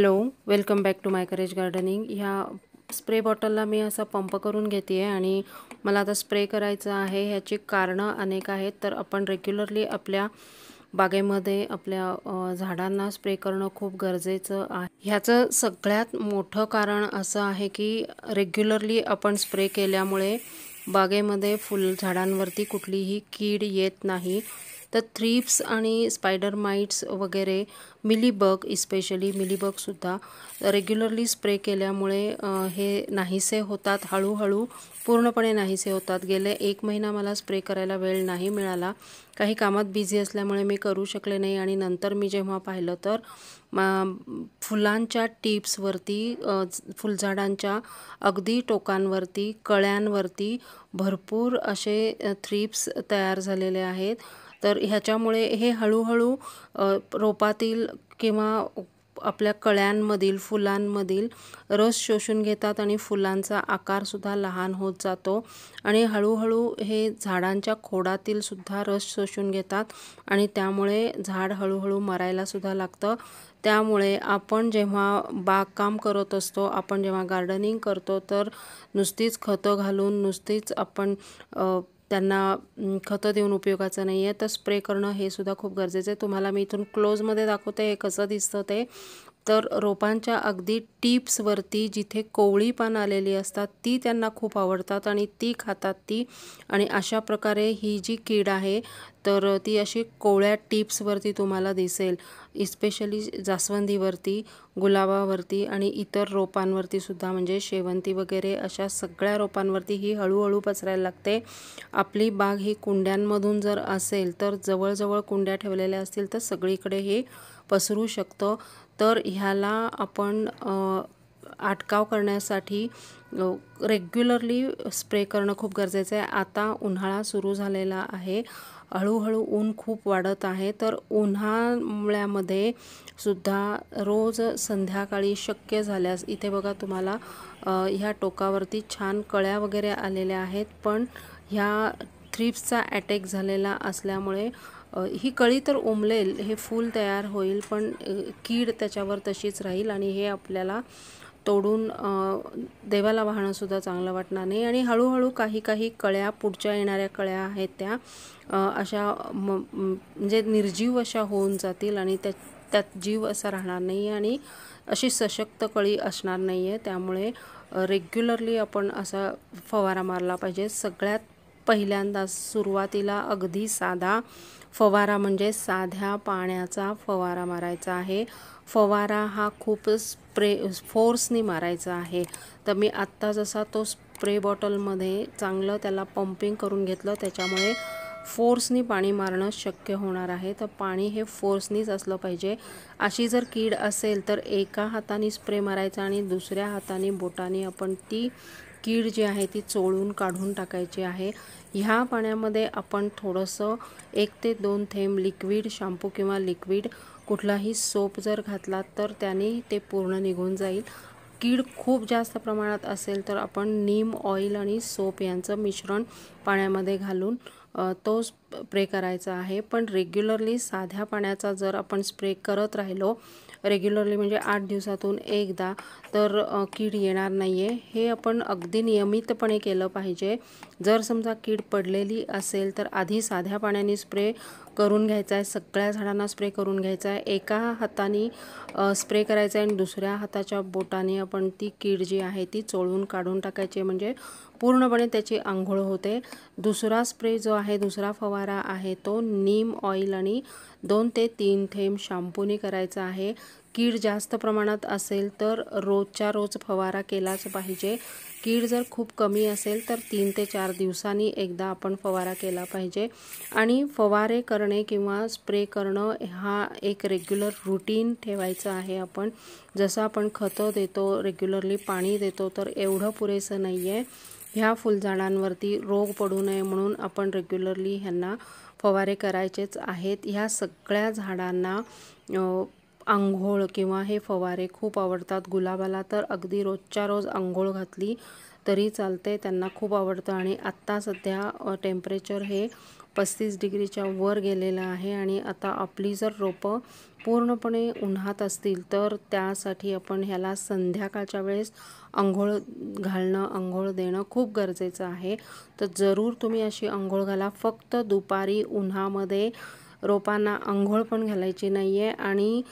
hello welcome back to my courage gardening ह्या spray बॉटलला मी असा पंप करून घेते आहे आणि मला आता स्प्रे करायचं आहे ह्याची कारणं अनेक आहेत तर आपण रेग्युलरली आपल्या बागेमध्ये आपल्या झाडांना स्प्रे करणं खूप गरजेचं आहे ह्याचं सगळ्यात मोठं कारण असं आहे की रेग्युलरली आपण स्प्रे केल्यामुळे बागेमध्ये फुल झाडांवरती कुठलीही कीड येत नाही तर थ्रीप्स आणि स्पायडर माइट्स वगैरे मिलीबग इस्पेशली मिलीबगसुद्धा रेग्युलरली स्प्रे केल्यामुळे हे नाहीसे होतात हळूहळू पूर्णपणे नाहीसे होतात गेले एक महिना मला स्प्रे करायला वेळ नाही मिळाला काही कामात बिझी असल्यामुळे मी करू शकले नाही आणि नंतर मी जेव्हा पाहिलं तर फुलांच्या टिप्सवरती फुलझाडांच्या अगदी टोकांवरती कळ्यांवरती भरपूर असे थ्रीप्स तयार झालेले आहेत तर ह्याच्यामुळे हे हळूहळू रोपातील किंवा आपल्या कळ्यांमधील फुलांमधील रस शोषून घेतात आणि फुलांचा आकारसुद्धा लहान होत जातो आणि हळूहळू हे झाडांच्या खोडातील सुद्धा रस शोषून घेतात आणि त्यामुळे झाड हळूहळू मरायलासुद्धा लागतं त्यामुळे आपण जेव्हा बागकाम करत असतो आपण जेव्हा गार्डनिंग करतो तर नुसतीच खतं घालून नुसतीच आपण त्यांना खतं देऊन उपयोगाचं नाही आहे तर स्प्रे करणं हे सुद्धा खूप गरजेचं आहे तुम्हाला मी इथून क्लोजमध्ये दाखवते हे कसं दिसतं ते तर रोपांच्या अगदी टिप्सवरती जिथे कोवळी पान आलेली असतात ती त्यांना खूप आवडतात आणि ती खातात ती आणि अशा प्रकारे ही जी कीड आहे तर ती अशी कोवळ्या टिप्सवरती तुम्हाला दिसेल इस्पेशली जास्वंदीवरती गुलाबावरती आणि इतर रोपांवरती सुद्धा म्हणजे शेवंती वगैरे अशा सगळ्या रोपांवरती ही हळूहळू पसरायला लागते आपली बाग ही कुंड्यांमधून जर असेल तर जवळजवळ कुंड्या ठेवलेल्या असतील तर सगळीकडे हे पसरू शकतं तर ह्याला आपण आटकाव करण्यासाठी रेग्युलरली स्प्रे करणं खूप गरजेचं आहे आता उन्हाळा सुरू झालेला आहे हळूहळू ऊन खूप वाढत आहे तर उन्हाळ्यामध्ये सुद्धा रोज संध्याकाळी शक्य झाल्यास इथे बघा तुम्हाला ह्या टोकावरती छान कळ्या वगैरे आलेल्या आहेत पण ह्या थ्रिप्सचा अटॅक झालेला असल्यामुळे ही कळी तर उमलेल हे फूल तयार होईल पण कीड त्याच्यावर तशीच राहील आणि हे आपल्याला तोडून देवाला वाहणंसुद्धा चांगलं वाटणार नाही आणि हळूहळू काही काही कळ्या पुढच्या येणाऱ्या कळ्या आहेत त्या अशा म्हणजे निर्जीव अशा होऊन जातील आणि त्या त्यात जीव असा राहणार नाही आणि अशी सशक्त कळी असणार नाही आहे त्यामुळे रेग्युलरली आपण असा फवारा मारला पाहिजे सगळ्यात पहिल्यांदा सुरुवातीला अगदी साधा फवारा म्हणजे साध्या पाण्याचा फवारा मारायचा आहे फवारा हा खूप स्प्रे फोर्सनी मारायचा आहे तर मी आत्ता जसा तो स्प्रे बॉटलमध्ये चांगलं त्याला पंपिंग करून घेतलं त्याच्यामुळे फोर्सनी पाणी मारणं शक्य होणार आहे तर पाणी हे फोर्सनीच असलं पाहिजे अशी जर कीड असेल तर एका हाताने स्प्रे मारायचा आणि दुसऱ्या हाताने बोटाने आपण ती कीड जी आहे ती चोळून काढून टाकायची आहे ह्या पाण्यामध्ये आपण थोडंसं एक ते दोन थेंब लिक्विड शॅम्पू किंवा लिक्विड कुठलाही सोप जर घातला तर त्याने ते पूर्ण निघून जाईल कीड खूप जास्त प्रमाणात असेल तर आपण नीम ऑइल आणि सोप यांचं मिश्रण पाण्यामध्ये घालून तोच स्प्रे करायचा आहे पण रेग्युलरली साध्या पाण्याचा जर आपण स्प्रे करत राहिलो रेग्युलरली म्हणजे आठ दिवसातून एकदा तर कीड येणार नाही आहे हे आपण अगदी नियमितपणे केलं पाहिजे जर समजा कीड पडलेली असेल तर आधी साध्या पाण्याने स्प्रे करून घ्यायचा आहे सगळ्या झाडांना स्प्रे करून घ्यायचा आहे एका हाताने स्प्रे करायचा आहे आणि दुसऱ्या हाताच्या बोटाने आपण ती कीड जी आहे ती चोळून काढून टाकायची म्हणजे पूर्णपणे त्याची आंघोळ होते दुसरा स्प्रे जो आहे दुसरा फवार फवारा आहे तो नीम ऑइल आणि दोन ते तीन थेंब शॅम्पूने करायचा आहे कीड जास्त प्रमाणात असेल तर रोजच्या रोज फवारा केलाच पाहिजे कीड जर खूप कमी असेल तर तीन ते चार दिवसांनी एकदा आपण फवारा केला पाहिजे आणि फवारे करणे किंवा स्प्रे करणं हा एक रेग्युलर रुटीन ठेवायचं आहे आपण जसं आपण खतं देतो रेग्युलरली पाणी देतो तर एवढं पुरेसं नाही आहे ह्या फुलझाडांवरती रोग पडू नये म्हणून आपण रेग्युलरली ह्यांना फवारे करायचेच आहेत ह्या सगळ्या झाडांना आंघोळ किंवा हे फवारे खूप आवडतात गुलाबाला तर अगदी रोजच्या रोज आंघोळ घातली तरी चालते त्यांना खूप आवडतं आणि आत्ता सध्या टेम्परेचर हे पस्तीस डिग्रीच्या वर गेलेलं आहे आणि आता आपली जर रोपं पूर्णपणे उन्हात असतील तर त्यासाठी आपण ह्याला संध्याकाळच्या वेळेस आंघोळ घालणं आंघोळ देणं खूप गरजेचं आहे तर जरूर तुम्ही अशी आंघोळ घाला फक्त दुपारी उन्हामध्ये रोपांना आंघोळ पण घालायची नाही आहे आणि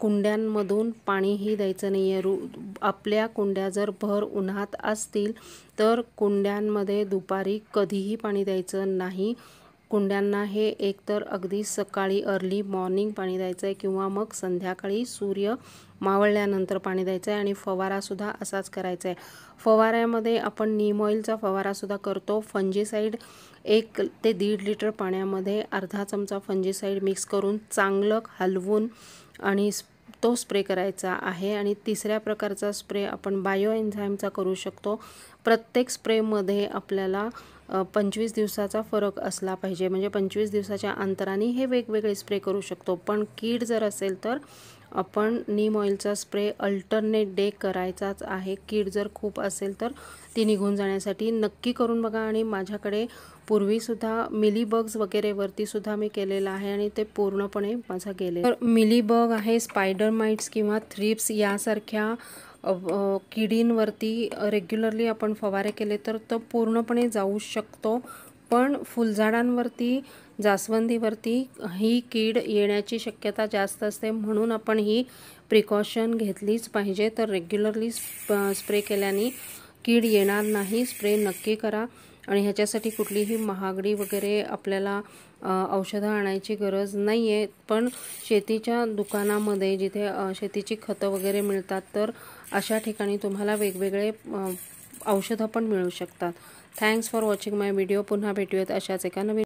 कुंड्यांमधून पाणीही द्यायचं नाही आहे रु आपल्या कुंड्या जर भर उन्हात असतील तर कुंड्यांमध्ये दुपारी कधीही पाणी द्यायचं नाही कुंड्यांना हे एकतर अगदी सकाळी अर्ली मॉर्निंग पाणी द्यायचं आहे किंवा मग संध्याकाळी सूर्य मावळल्यानंतर पाणी द्यायचं आहे आणि फवारासुद्धा असाच करायचा आहे फवाऱ्यामध्ये आपण नीम ऑइलचा फवारासुद्धा करतो फंजीसाईड एक ते दीड लिटर पाण्यामध्ये अर्धा चमचा फंजीसाईड मिक्स करून चांगलं हलवून आणि तो स्प्रे करायचा आहे आणि तिसऱ्या प्रकारचा स्प्रे आपण बायो एन्झाईमचा करू शकतो प्रत्येक स्प्रेमध्ये आपल्याला पंचवीस दिवसाचा फरक असला पाहिजे म्हणजे पंचवीस दिवसाच्या अंतराने हे वेगवेगळे स्प्रे करू शकतो पण कीड जर असेल तर आपण नीम ऑइलचा स्प्रे अल्टरनेट डे करायचाच आहे कीड जर खूप असेल तर ती निघून जाण्यासाठी नक्की करून बघा आणि माझ्याकडे पूर्वीसुद्धा मिलीबग्स वगैरेवरतीसुद्धा मी केलेलं आहे आणि ते पूर्णपणे माझा गेले तर मिलीबग आहे स्पायडर माइट्स किंवा थ्रिप्स यासारख्या किडींवरती रेग्युलरली आपण फवारे केले तर तो पूर्णपणे जाऊ शकतो पण फुलझाडांवरती जास्वंदीवरती ही कीड येण्याची शक्यता जास्त असते म्हणून आपण ही प्रिकॉशन घेतलीच पाहिजे तर रेग्युलरली स्प्रे केल्याने कीड येणार नाही स्प्रे नक्की करा आणि ह्याच्यासाठी कुठलीही महागडी वगैरे आपल्याला औषधं आणायची गरज नाही आहे पण शेतीच्या दुकानामध्ये जिथे शेतीची खतं वगैरे मिळतात तर अशा ठिकाणी तुम्हाला वेगवेगळे औषधं पण मिळू शकतात thanks for watching my video पुन्हा भेटूयात अशाच एका नवीन